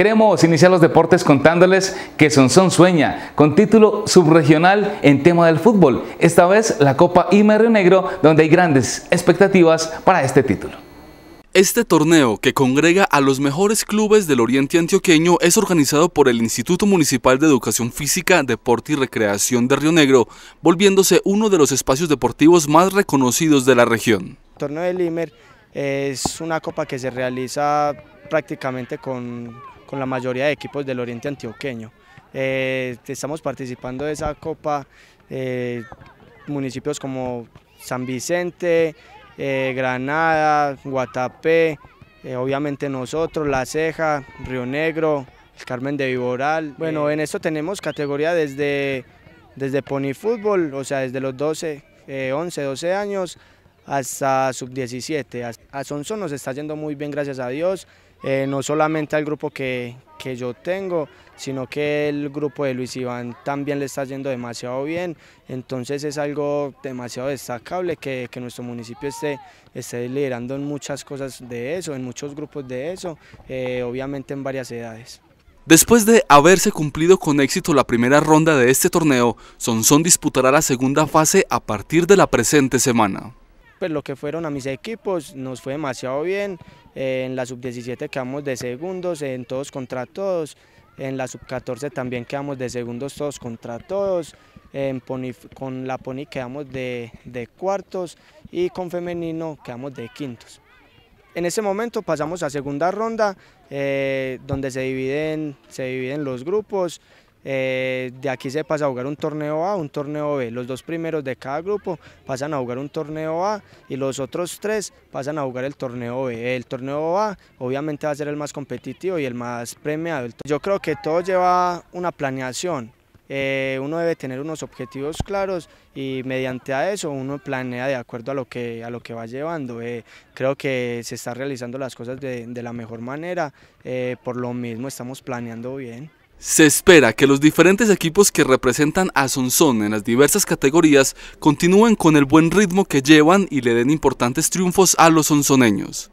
Queremos iniciar los deportes contándoles que son sueña con título subregional en tema del fútbol, esta vez la Copa Imer Negro, donde hay grandes expectativas para este título. Este torneo, que congrega a los mejores clubes del oriente antioqueño, es organizado por el Instituto Municipal de Educación Física, Deporte y Recreación de Río Negro, volviéndose uno de los espacios deportivos más reconocidos de la región. El torneo del Imer es una copa que se realiza prácticamente con con la mayoría de equipos del oriente antioqueño. Eh, estamos participando de esa copa, eh, municipios como San Vicente, eh, Granada, Guatapé, obviamente nosotros, La Ceja, Río Negro, el Carmen de Viboral. Bueno, en esto tenemos categoría desde, desde Pony Fútbol, o sea, desde los 12, 11, 12 años hasta sub-17. A, Sonso nos está yendo muy bien, gracias a Dios. Eh, no solamente al grupo que, yo tengo, sino que el grupo de Luis Iván también le está yendo demasiado bien, entonces es algo demasiado destacable que, nuestro municipio esté, liderando en muchas cosas de eso, en muchos grupos de eso, eh, obviamente en varias edades. Después de haberse cumplido con éxito la primera ronda de este torneo, Sonson disputará la segunda fase a partir de la presente semana pues lo que fueron a mis equipos, nos fue demasiado bien, en la sub-17 quedamos de segundos, en todos contra todos, en la sub-14 también quedamos de segundos todos contra todos, en con la poni quedamos de, cuartos y con femenino quedamos de quintos. En ese momento pasamos a segunda ronda, eh, donde se dividen, se dividen los grupos. Eh, de aquí se pasa a jugar un torneo A, un torneo B. Los dos primeros de cada grupo pasan a jugar un torneo A y los otros tres pasan a jugar el torneo B. El torneo A obviamente va a ser el más competitivo y el más premiado. Yo creo que todo lleva una planeación. Eh, uno debe tener unos objetivos claros y mediante a eso uno planea de acuerdo a lo que, a lo que va llevando. Eh, creo que se están realizando las cosas de la mejor manera, por lo mismo estamos planeando bien. Se espera que los diferentes equipos que representan a Sonson en las diversas categorías continúen con el buen ritmo que llevan y le den importantes triunfos a los sonsoneños.